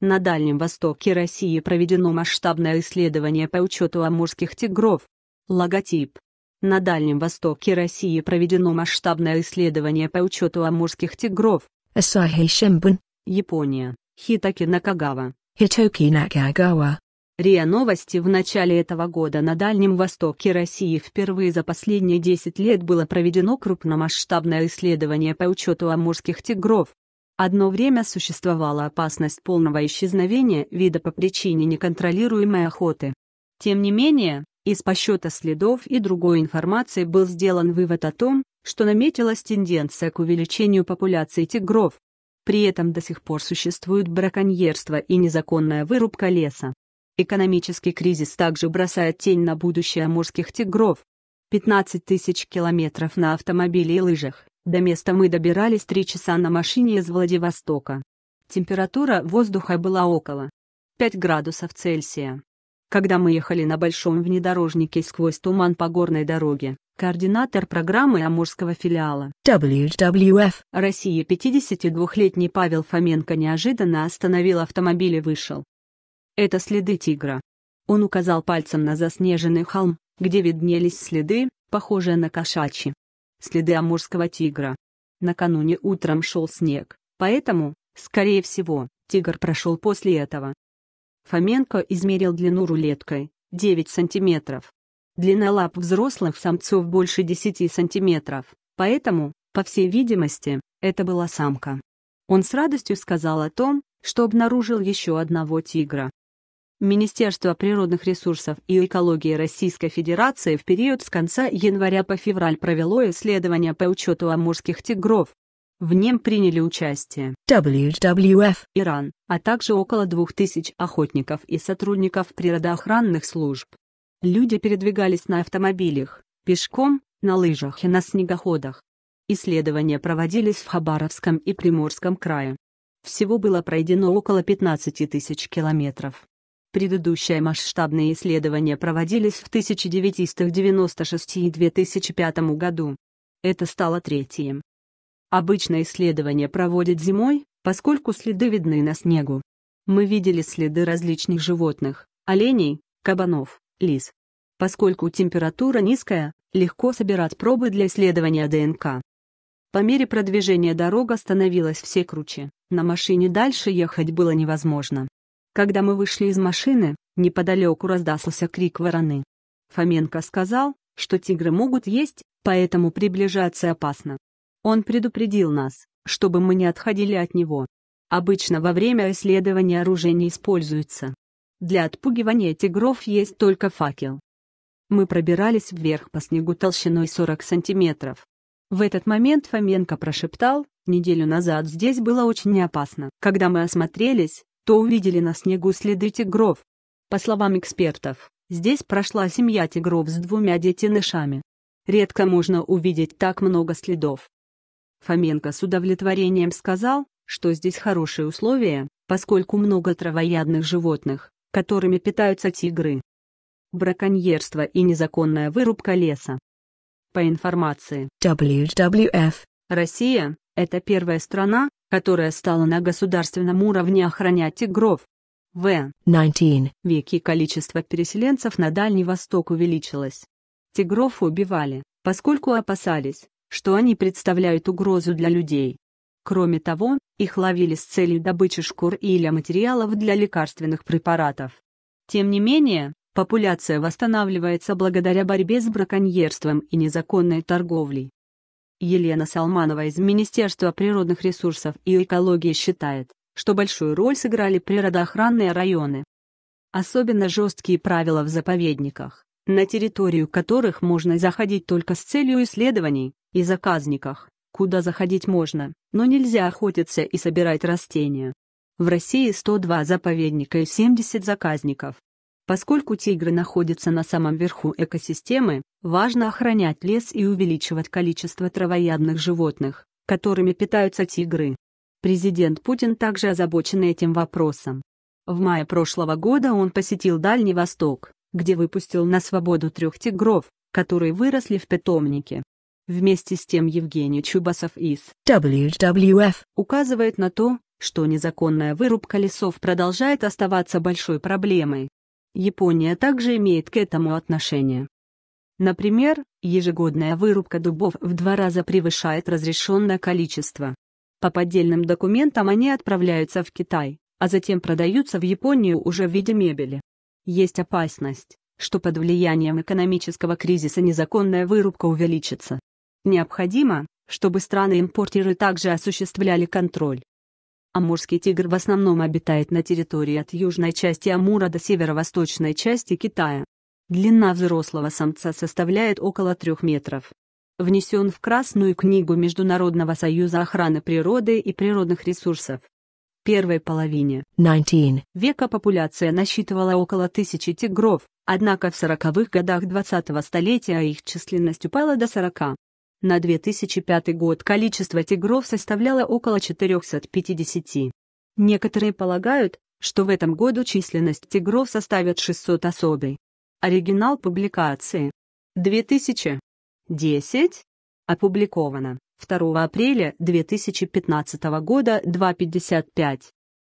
На Дальнем Востоке России проведено масштабное исследование по учету амурских тигров. Логотип. На Дальнем Востоке России проведено масштабное исследование по учету амурских тигров. Асахи Япония. Хитаки Накагава. Хитоки Накагава. РИА Новости в начале этого года на Дальнем Востоке России впервые за последние 10 лет было проведено крупномасштабное исследование по учету амурских тигров. Одно время существовала опасность полного исчезновения вида по причине неконтролируемой охоты. Тем не менее, из посчета следов и другой информации был сделан вывод о том, что наметилась тенденция к увеличению популяции тигров. При этом до сих пор существует браконьерство и незаконная вырубка леса. Экономический кризис также бросает тень на будущее морских тигров. 15 тысяч километров на автомобиле и лыжах, до места мы добирались три часа на машине из Владивостока. Температура воздуха была около 5 градусов Цельсия. Когда мы ехали на большом внедорожнике сквозь туман по горной дороге, координатор программы Амурского филиала WWF России 52-летний Павел Фоменко неожиданно остановил автомобиль и вышел. Это следы тигра. Он указал пальцем на заснеженный холм, где виднелись следы, похожие на кошачьи следы амурского тигра. Накануне утром шел снег, поэтому, скорее всего, тигр прошел после этого. Фоменко измерил длину рулеткой – 9 сантиметров. Длина лап взрослых самцов больше 10 сантиметров, поэтому, по всей видимости, это была самка. Он с радостью сказал о том, что обнаружил еще одного тигра. Министерства природных ресурсов и экологии Российской Федерации в период с конца января по февраль провело исследование по учету амурских тигров. В нем приняли участие WWF Иран, а также около 2000 охотников и сотрудников природоохранных служб. Люди передвигались на автомобилях, пешком, на лыжах и на снегоходах. Исследования проводились в Хабаровском и Приморском крае. Всего было пройдено около 15 тысяч километров. Предыдущие масштабные исследования проводились в 1996 и 2005 году. Это стало третьим. Обычно исследования проводят зимой, поскольку следы видны на снегу. Мы видели следы различных животных – оленей, кабанов, лис. Поскольку температура низкая, легко собирать пробы для исследования ДНК. По мере продвижения дорога становилась все круче, на машине дальше ехать было невозможно. Когда мы вышли из машины, неподалеку раздался крик вороны. Фоменко сказал, что тигры могут есть, поэтому приближаться опасно. Он предупредил нас, чтобы мы не отходили от него. Обычно во время исследования оружие не используется. Для отпугивания тигров есть только факел. Мы пробирались вверх по снегу толщиной 40 сантиметров. В этот момент Фоменко прошептал, неделю назад здесь было очень опасно. Когда мы осмотрелись, то увидели на снегу следы тигров. По словам экспертов, здесь прошла семья тигров с двумя детенышами. Редко можно увидеть так много следов. Фоменко с удовлетворением сказал, что здесь хорошие условия, поскольку много травоядных животных, которыми питаются тигры. Браконьерство и незаконная вырубка леса. По информации WWF, Россия – это первая страна, которая стала на государственном уровне охранять тигров. В 19 веке количество переселенцев на Дальний Восток увеличилось. Тигров убивали, поскольку опасались, что они представляют угрозу для людей. Кроме того, их ловили с целью добычи шкур или материалов для лекарственных препаратов. Тем не менее, популяция восстанавливается благодаря борьбе с браконьерством и незаконной торговлей. Елена Салманова из Министерства природных ресурсов и экологии считает, что большую роль сыграли природоохранные районы. Особенно жесткие правила в заповедниках, на территорию которых можно заходить только с целью исследований, и заказниках, куда заходить можно, но нельзя охотиться и собирать растения. В России 102 заповедника и 70 заказников. Поскольку тигры находятся на самом верху экосистемы, Важно охранять лес и увеличивать количество травоядных животных, которыми питаются тигры. Президент Путин также озабочен этим вопросом. В мае прошлого года он посетил Дальний Восток, где выпустил на свободу трех тигров, которые выросли в питомнике. Вместе с тем Евгений Чубасов из WWF указывает на то, что незаконная вырубка лесов продолжает оставаться большой проблемой. Япония также имеет к этому отношение. Например, ежегодная вырубка дубов в два раза превышает разрешенное количество. По поддельным документам они отправляются в Китай, а затем продаются в Японию уже в виде мебели. Есть опасность, что под влиянием экономического кризиса незаконная вырубка увеличится. Необходимо, чтобы страны-импортеры также осуществляли контроль. Амурский тигр в основном обитает на территории от южной части Амура до северо-восточной части Китая, Длина взрослого самца составляет около 3 метров. Внесен в Красную книгу Международного союза охраны природы и природных ресурсов. В первой половине 19. века популяция насчитывала около тысячи тигров, однако в 40-х годах 20-го столетия их численность упала до 40. На 2005 год количество тигров составляло около 450. Некоторые полагают, что в этом году численность тигров составит 600 особей. Оригинал публикации. 2010. Опубликовано. 2 апреля 2015 года 2.55.